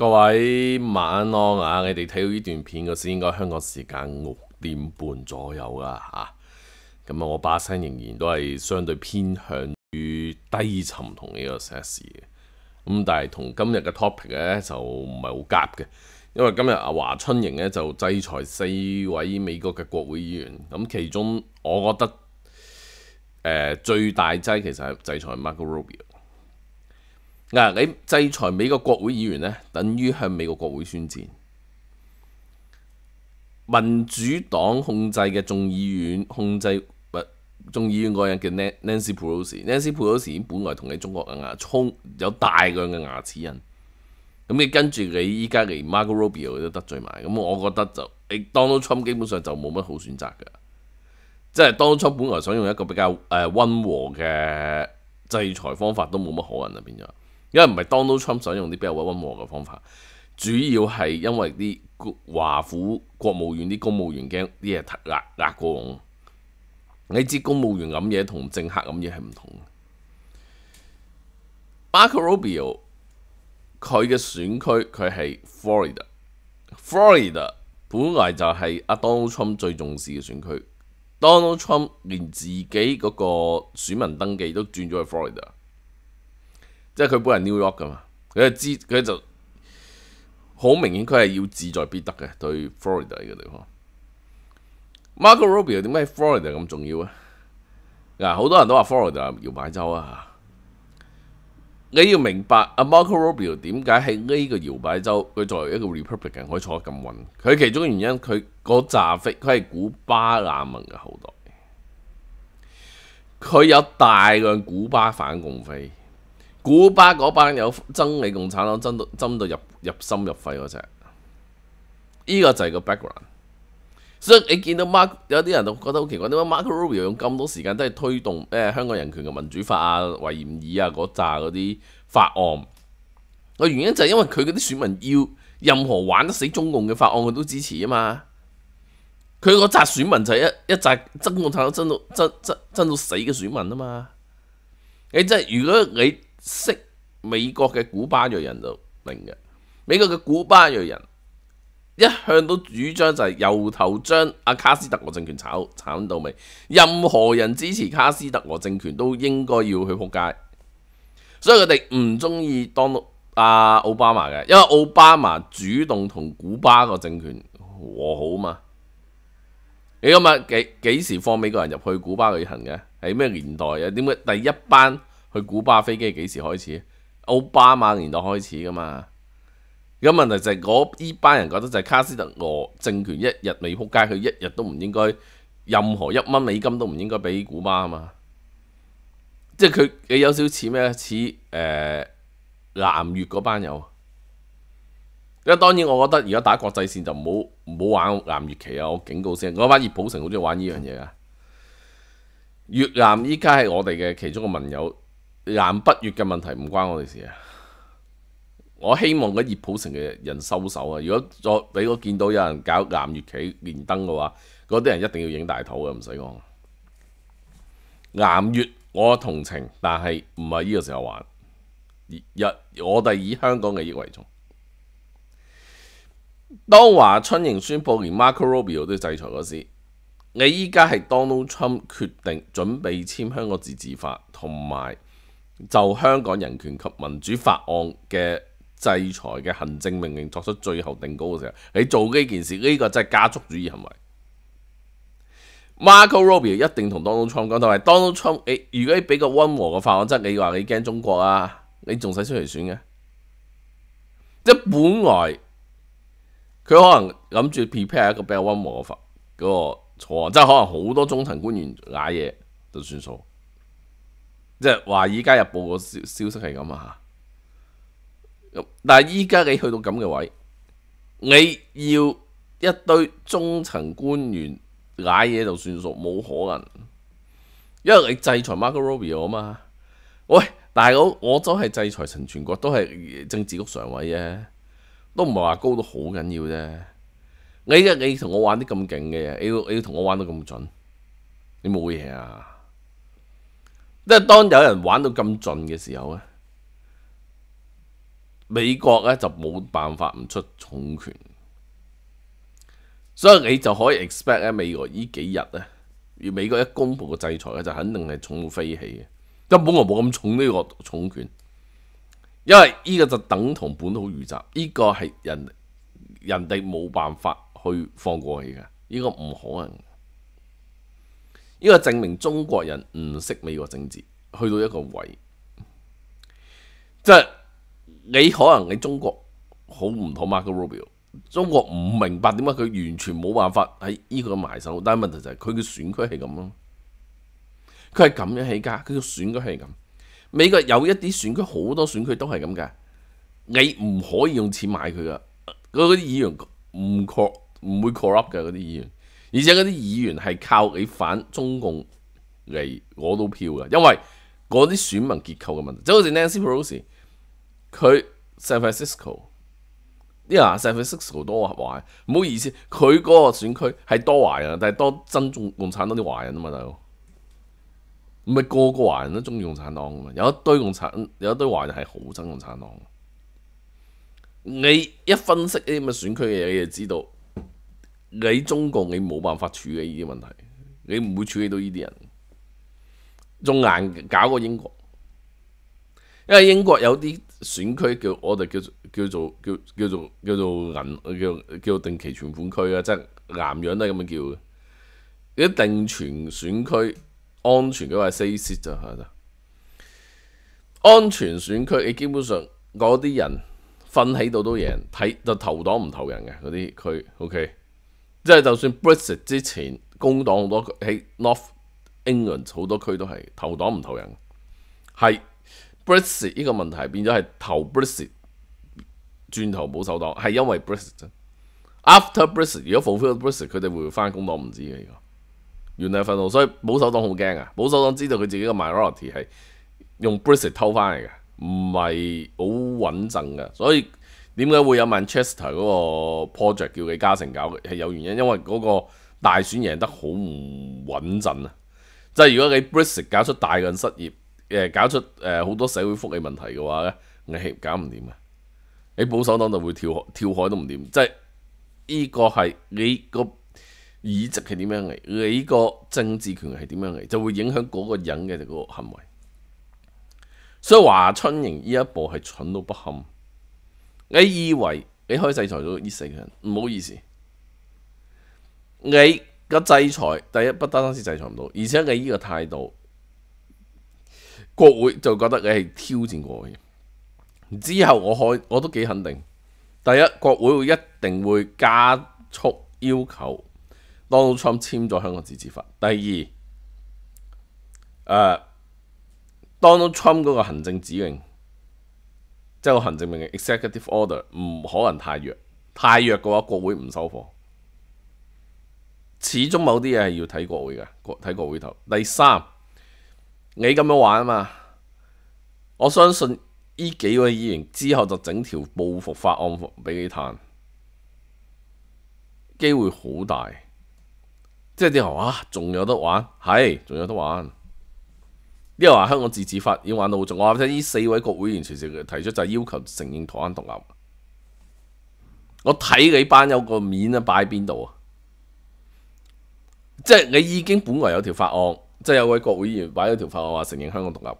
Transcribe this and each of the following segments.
各位晚安啊！你哋睇到呢段片嗰时，应该香港时间六点半左右啦，吓。咁啊，我把声仍然都系相对偏向于低沉同呢个 s e x e 嘅。咁但系同今日嘅 topic 咧就唔系好夹嘅，因为今日阿华春莹咧就制裁四位美国嘅国会议员。咁其中我觉得诶最大剂其实系制裁 Marco Rubio。嗱，你制裁美國國會議員咧，等於向美國國會宣戰。民主黨控制嘅眾議院控制唔？眾議院嗰人叫 Nancy Pelosi，Nancy Pelosi 本來同你中國牙冲有大量嘅牙齒印，咁你跟住你依家连 Marco Rubio 都得罪埋，咁我覺得就 Donald Trump 基本上就冇乜好選擇噶，即係 m 初本來想用一個比較诶溫和嘅制裁方法都冇乜可能啦，变咗。因為唔係 Donald Trump 想用啲比較溫和嘅方法，主要係因為啲華府國務院啲公務員驚啲嘢壓壓過我。你知公務員咁嘢同政客咁嘢係唔同嘅。Marco Rubio 佢嘅選區佢係 Florida，Florida 本來就係阿 Donald Trump 最重視嘅選區，Donald Trump 連自己嗰個選民登記都轉咗去 Florida。即系佢本人 New York 噶嘛，佢就知佢就好明显佢系要志在必得嘅对 Florida 呢個地方。Marco Rubio 点解 Florida 咁重要啊？嗱，好多人都话 Florida 摇摆州啊你要明白阿 Marco Rubio 点解喺呢个摇摆州佢作为一个 Republican 可以坐得咁稳，佢其中原因佢個扎飞佢系古巴难民嘅后代，佢有大量古巴反共飞。古巴嗰班有憎你共產黨，憎到真到入入心入肺嗰只，依個就係個 background。所以你見到 Mark 有啲人就覺得好奇怪，點解 Mark Rubio 用咁多時間都係推動誒香港人權嘅民主法啊、維嚴議啊嗰扎嗰啲法案？個原因就係因為佢嗰啲選民要任何玩得死中共嘅法案，佢都支持啊嘛。佢嗰扎選民就係一一扎真共產黨，憎到真真真到死嘅選民啊嘛。你即係如果你。識美國嘅古巴裔人就明嘅，美國嘅古巴裔人一向都主張就係由頭將阿卡斯特羅政權炒炒到尾，任何人支持卡斯特羅政權都應該要去撲街，所以佢哋唔中意當阿奧巴馬嘅，因為奧巴馬主動同古巴個政權和好嘛。你今日幾几時放美國人入去古巴旅行嘅？喺咩年代啊？点解第一班？去古巴飛機幾時開始？奧巴馬年代開始噶嘛？咁問題就係我呢班人覺得就係卡斯特羅政權一日未哭街，佢一日都唔應該任何一蚊美金都唔應該俾古巴啊嘛！即係佢你有少少似咩？似誒南越嗰班友。因當然我覺得而家打國際線就唔好玩南越旗啊！我警告聲，我班葉寶成好中意玩呢樣嘢啊！越南依家係我哋嘅其中個盟友。南不粤嘅问题唔关我哋事啊！我希望嘅热普城嘅人收手啊！如果再俾我见到有人搞南月企连灯嘅话，嗰啲人一定要影大肚嘅，唔使讲南月我同情，但系唔系呢个时候玩。日我哋以香港嘅益为重。当华春莹宣布连 Marco Rubio 都制裁嗰时，你依家系 Donald Trump 决定准备签香港自治法同埋。就香港人權及民主法案嘅制裁嘅行政命令作出最後定稿嘅時候，你做呢件事呢個真係家族主義行為。Marco Rubio 一定同 Donald Trump 講，同埋 Donald Trump，如果你俾個溫和嘅法案，即係你話你驚中國啊，你仲使出嚟選嘅？即本來佢可能諗住 prepare 一個比較溫和嘅法，個草案，即係可能好多中層官員捱嘢都算數。即係话依家日報個消消息係咁啊！吓。但係依家你去到咁嘅位，你要一堆中層官員攋嘢就算數，冇可能。因為你制裁 Marco Rubio 啊嘛，喂，大佬，我都係制裁陳全國，都係政治局常委啫，都唔係話高到好緊要啫。你而你同我玩啲咁勁嘅，你要你要同我玩得咁準，你冇嘢啊！即系当有人玩到咁尽嘅时候咧，美国咧就冇办法唔出重拳，所以你就可以 expect 咧美国呢几日咧，美国一公布个制裁咧就肯定系重飞起嘅，根本我冇咁重呢个重拳，因为呢个就等同本土鱼袭，呢个系人人哋冇办法去放过去嘅，呢个唔可能。呢個證明中國人唔識美國政治，去到一個位，即係你可能你中國好唔妥 Mark Rubio，中國唔明白點解佢完全冇辦法喺呢個埋手，但系問題就係佢嘅選区係咁咯，佢係咁樣起家，佢嘅選区係咁。美國有一啲選区，好多選区都係咁嘅，你唔可以用錢買佢噶，嗰嗰啲議員唔 cor 唔會 corrupt 嘅嗰啲議員。而且嗰啲議員係靠你反中共嚟攞到票嘅，因為嗰啲選民結構嘅問題，就好似 Nancy Pelosi，佢 San Francisco，啲人 San Francisco 多壞，唔好意思，佢嗰個選區係多壞人，但係多憎共共產黨啲壞人啊嘛，大佬，唔系個個壞人都中共產黨噶嘛，有一堆共產，有一堆壞人係好憎共產黨你一分析呢啲咁嘅選區嘅嘢，你就知道。你中國你冇辦法處理呢啲問題，你唔會處理到呢啲人仲硬搞過英國，因為英國有啲選區叫我哋叫叫做叫叫做叫做銀叫叫做定期存款區啊，即係南樣都咁样叫嘅。啲定存選區安全嘅話，safe 就係啦。安全選區你基本上嗰啲人瞓喺度都贏，睇就投黨唔投人嘅嗰啲區。O K。即係就算 Brexit 之前，工黨好多喺 North England 好多區都係投黨唔投人，係 Brexit 呢個問題變咗係投 Brexit 轉投保守黨，係因為 Brexit。After Brexit，如果符合 Brexit，佢哋會翻工黨唔知嘅。呢個原 n i 怒，所以保守黨好驚啊！保守黨知道佢自己嘅 minority 係用 Brexit 偷翻嚟嘅，唔係好穩陣嘅，所以。点解会有 Manchester 嗰个 project 叫佢加成搞系有原因，因为嗰个大选赢得好唔稳阵啊！即系如果你 b r i t i 搞出大量失业，诶，搞出诶好多社会福利问题嘅话咧，你搞唔掂啊！你保守党就会跳海，跳海都唔掂。即系呢个系你个议席系点样嚟，你个政治权系点样嚟，就会影响嗰个人嘅个行为。所以华春莹呢一步系蠢到不堪。你以為你可以制裁到熱死嘅人？唔好意思，你嘅制裁第一不單單是制裁唔到，而且你呢個態度，國會就覺得你係挑戰我嘅。之後我可我都幾肯定，第一國會會一定會加速要求 Donald Trump 簽咗香港自治法。第二，誒 Donald Trump 嗰個行政指令。即係個行政命令 executive order 唔可能太弱，太弱嘅話國會唔收貨。始終某啲嘢係要睇國會嘅，國睇國會頭。第三，你咁樣玩啊嘛，我相信呢幾位議員之後就整條報復法案俾你彈，機會好大。即係點話：，仲有得玩？係，仲有得玩。因人話香港自治法已經玩到好重，我聽，呢四位國會議員同時提出就係要求承認台灣獨立。我睇你班有個面啊擺喺邊度啊？即係你已經本來有條法案，即係有位國會議員擺咗條法案話承認香港獨立。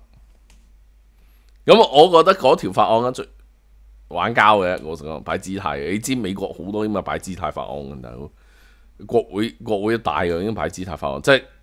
咁我覺得嗰條法案最玩交嘅，我成日擺姿態嘅。你知美國好多已經擺姿態法案嘅，國會國會大嘅已經擺姿態法案，即係。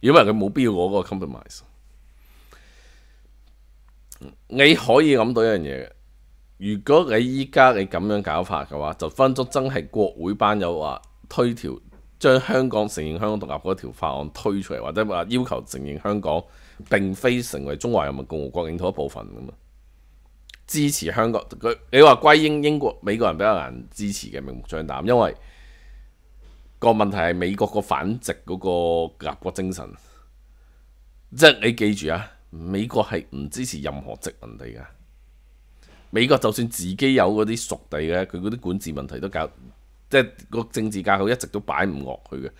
因為佢冇必要攞嗰個 compromise，你可以諗到一樣嘢嘅。如果你依家你咁樣搞法嘅話，就分足真係國會班有話推條將香港承認香港獨立嗰條法案推出嚟，或者話要求承認香港並非成為中華人民共和國領土一部分咁啊！支持香港佢，你話歸英英國美國人比較難支持嘅，明目張膽，因為。個問題係美國個反殖嗰個壓國精神，即係你記住啊！美國係唔支持任何殖民地噶。美國就算自己有嗰啲屬地嘅，佢嗰啲管治問題都搞，即係個政治架構一直都擺唔落去嘅。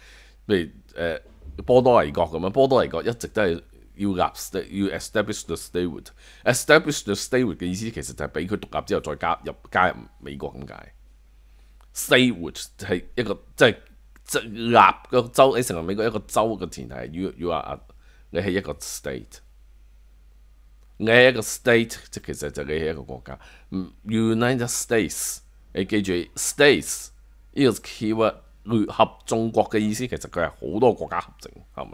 譬如誒波多黎各咁啊，波多黎各一直都係要立要 establish the s t a t e w o o d e s t a b l i s h the s t a t e w o o d 嘅意思其實就係俾佢獨立之後再加入加入美國咁解。s t a t e w o o d 係一個即係。獨立個州，你成為美國一個州嘅前提。You, you are 你係一個 state。你係一個 state，即其實就你係一個國家。United States，你記住 states。呢個 keyword 聯合中國嘅意思，其實佢係好多國家合整，係咪？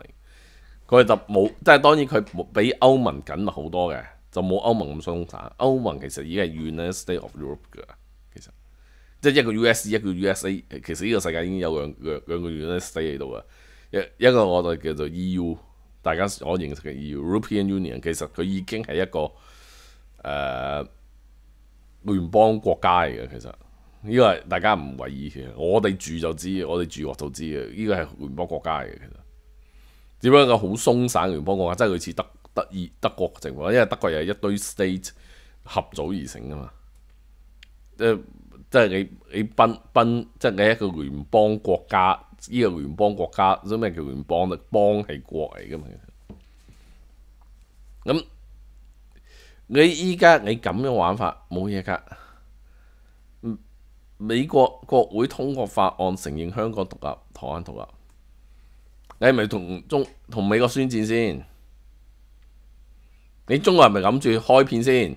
佢就冇，即係當然佢比歐盟緊好多嘅，就冇歐盟咁鬆散。歐盟其實已經 United State s of Europe 㗎。即係一個 US，一個 USA，其實呢個世界已經有兩兩兩個 s t a 喺度啊！一一個我就叫做 EU，大家我認識嘅 EU European Union，其實佢已經係一個誒聯邦國家嚟嘅。其實呢個係大家唔為意嘅，我哋住就知，我哋住國就知嘅。呢個係聯邦國家嚟嘅，其實只不過好鬆散聯邦國家，即係類似德德意德國情政府，因為德國又係一堆 state 合組而成噶嘛。誒。即系你你奔奔，即系你一个联邦国家，呢个联邦国家，所以咩叫联邦咧？邦系国嚟噶嘛？咁你依家你咁样玩法冇嘢噶，美国国会通过法案承认香港独立、台湾独立，你系咪同中同美国宣战先？你中国人系咪谂住开片先？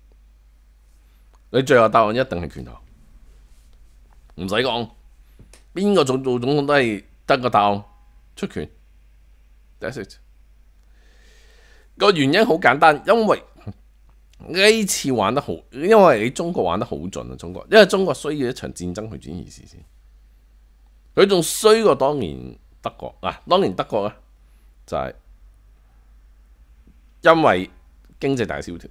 你最後答案一定係拳頭，唔使講，邊個做做總統都係得個答案出拳。第個原因好簡單，因為呢次玩得好，因為你中國玩得好準啊！中國，因為中國需要一場戰爭去轉移視線，佢仲衰過當年德國啊！當年德國咧就係因為經濟大蕭條。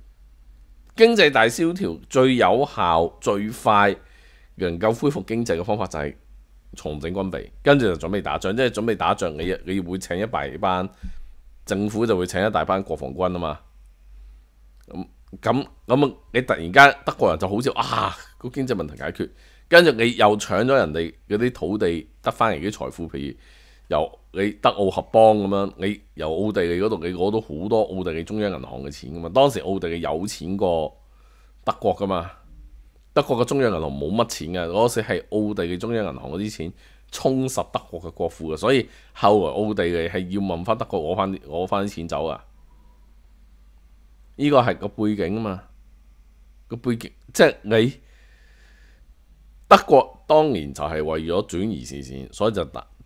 經濟大蕭條最有效最快能夠恢復經濟嘅方法就係重整軍備，跟住就準備打仗，即係準備打仗你你會請一大班政府就會請一大班國防軍啊嘛。咁咁咁你突然間德國人就好似啊個經濟問題解決，跟住你又搶咗人哋嗰啲土地得翻嚟啲財富，譬如又。你德奧合邦咁樣，你由奧地利嗰度你攞到好多奧地利中央銀行嘅錢噶嘛？當時奧地利有錢過德國噶嘛？德國嘅中央銀行冇乜錢嘅，嗰時係奧地利中央銀行嗰啲錢充實德國嘅國庫嘅，所以後來奧地利係要問翻德國攞翻攞翻啲錢走啊！依個係個背景啊嘛，個背景即係你德國當年就係為咗轉移事線，所以就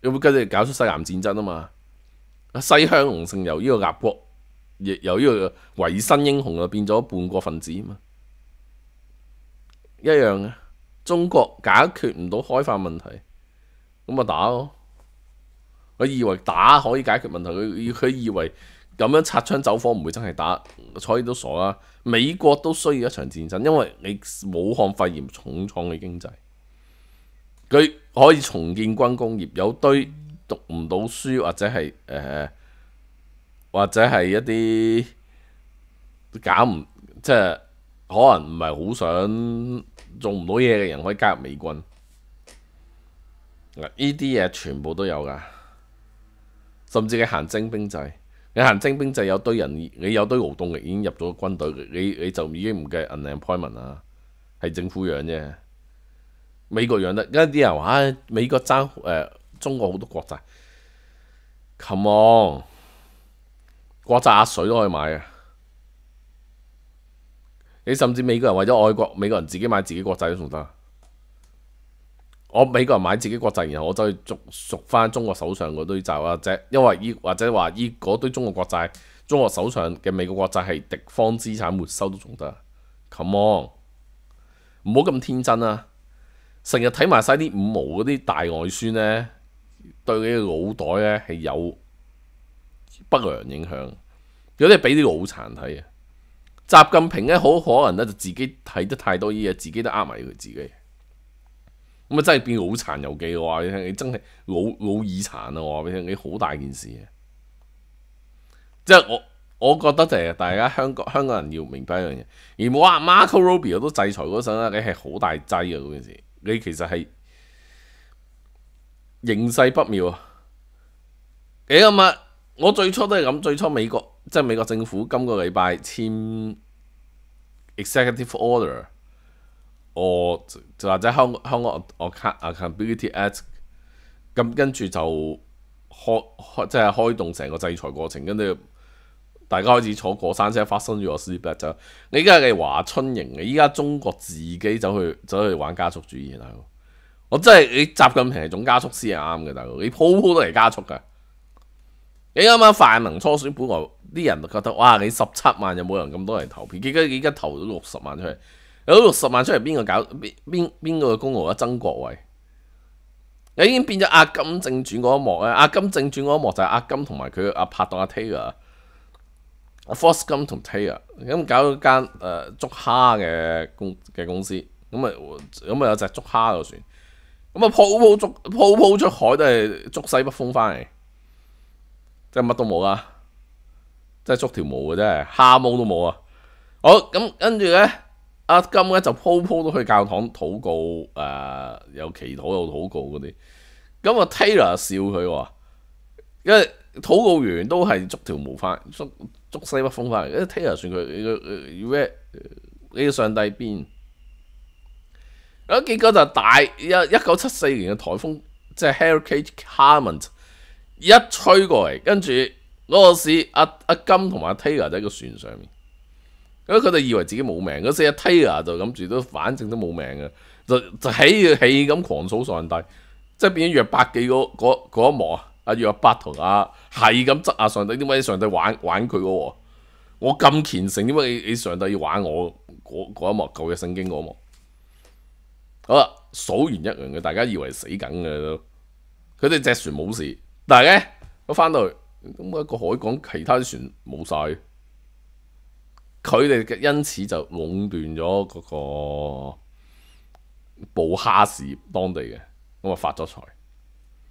有冇跟住搞出西南戰爭啊嘛？西鄉隆盛由呢個壓国，亦由呢個維新英雄啊，變咗半國分子啊嘛，一樣啊，中國解決唔到開化問題，咁咪打咯。佢以為打可以解決問題，佢佢以為咁樣擦槍走火唔會真係打，所以都傻啦。美國都需要一場戰爭，因為你武漢肺炎重創嘅經濟。佢可以重建軍工業，有堆讀唔到書或者係誒，或者係一啲搞唔即係可能唔係好想做唔到嘢嘅人可以加入美軍。呢依啲嘢全部都有㗎，甚至你行徵兵制，你行徵兵制有堆人，你有堆勞動力已經入咗軍隊，你你就已經唔計 unemployment 啊，係政府養啫。美國養得，而家啲人話：，美國爭誒中國好多國債，come on，國債阿水都可以買啊！你甚至美國人為咗愛國，美國人自己買自己國債都仲得。我美國人買自己國債，然後我再去捉翻中國手上嗰堆債啊，或者因為依或者話依嗰堆中國國債，中國手上嘅美國國債係敵方資產沒收都仲得。Come on，唔好咁天真啦！成日睇埋晒啲五毛嗰啲大外孫咧，對你嘅腦袋咧係有不良影響。有啲係俾啲腦殘睇啊！習近平咧好可能咧就自己睇得太多依嘢，自己都呃埋佢自己。咁啊真係變腦殘遊幾好啊！你聽，你真係腦腦耳殘啊！我話俾你聽，你好大件事啊！即係我我覺得就係大家香港香港人要明白一樣嘢。而冇話 Marco Rubio 都制裁嗰陣咧係好大劑啊！嗰件事。你其實係形勢不妙啊！你咁啊，我最初都係咁，最初美國即係美國政府今個禮拜簽 Executive Order，我就或者香香港我 account a c u t b i l i t y act，咁跟住就開開即係開動成個制裁過程，跟住。大家開始坐過山車，發生咗 s l e e e 就你依家係華春瑩嘅。依家中國自己走去走去玩加速主義啦，我真係你習近平係總加速師係啱嘅，大佬你鋪鋪都係加速嘅。你啱啱範能初選，本來啲人就覺得哇，你十七萬又冇人咁多人投票，而家而家投咗六十萬出嚟，有六十萬出嚟，邊個搞？邊邊邊個嘅功勞啊？曾國衛。你已經變咗阿金正轉嗰一幕咧。阿金正轉嗰一幕就係阿金同埋佢阿拍檔阿 Taylor。阿 force 金同 Taylor 咁搞咗间誒捉蝦嘅公嘅公司，咁啊咁啊有隻捉蝦嘅船，咁啊 po 捉 po 出海都係捉西北風翻嚟，即係乜都冇啊！即係捉條毛嘅啫，蝦毛都冇啊。好咁跟住咧，阿金咧就 po 都去教堂禱告，誒有祈禱有禱告嗰啲。咁啊 Taylor 笑佢喎，因為禱告完都係捉條毛翻捉。捉西北風翻嚟，阿 Taylor 船佢，佢佢咩？你要上帝變？咁結果就大，一一九七四年嘅台風，即係 Hurricane Carmen 一吹過嚟，跟住嗰個市阿阿金同埋阿 Taylor 喺個船上面，咁佢哋以為自己冇命，嗰時阿 Taylor 就諗住都反正都冇命嘅，就就起起咁狂數上帝，即係變咗約百幾嗰嗰一幕啊！阿約阿同阿係咁执阿上帝，點解上帝玩玩佢嘅喎？我咁虔誠，點解你你上帝要玩我？嗰嗰一幕旧嘅聖經嗰一幕，好啦，數完一樣嘅，大家以為死緊嘅都，佢哋隻船冇事，但係咧，我翻到去咁一個海港，其他船冇晒，佢哋因此就壟斷咗嗰個捕虾事业，當地嘅，咁啊發咗財。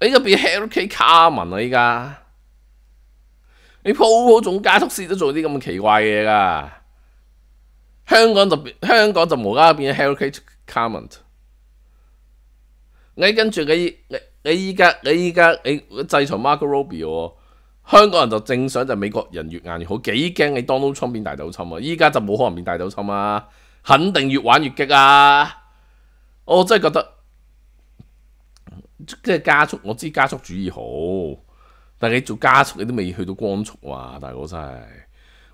你而家变 Helk Carmen 啦，依家你铺铺总加速师都做啲咁嘅奇怪嘢噶。香港就香港就无啦变 Helk Carmen。你跟住你你你依家你依家你制裁 Mark Roby，香港人就正想就美国人越硬越好，几惊你 Donald Trump 变大斗侵啊！依家就冇可能变大斗侵啊，肯定越玩越激啊！我真系觉得。即系加速，我知加速主义好，但系你做加速你都未去到光速啊，大哥真系，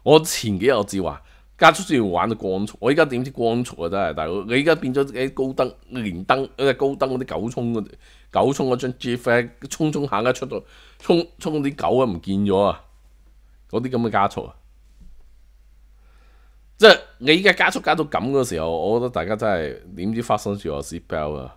我前几日我话加速先玩到光速，我依家点知光速啊真系！大哥你依家变咗啲高登连登，即高登嗰啲九冲嗰啲九冲嗰张 g f 冲冲下一出到冲冲啲狗都唔见咗啊！嗰啲咁嘅加速，啊，即系你依家加速加到咁嘅时候，我觉得大家真系点知发生住我。z p p e r 啊！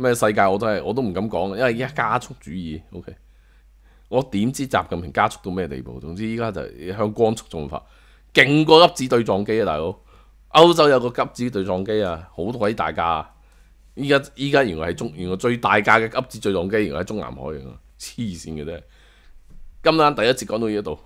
咩世界我都係我都唔敢講，因為依家加速主義。O.K. 我點知習近平加速到咩地步？總之依家就向光速進發，勁過粒子對撞機啊！大佬，歐洲有個粒子對撞機啊，好鬼大架。依家依家原來係中原来最大架嘅粒子對撞機，原來喺中南海啊！黐線嘅啫。今晚第一次講到呢一度。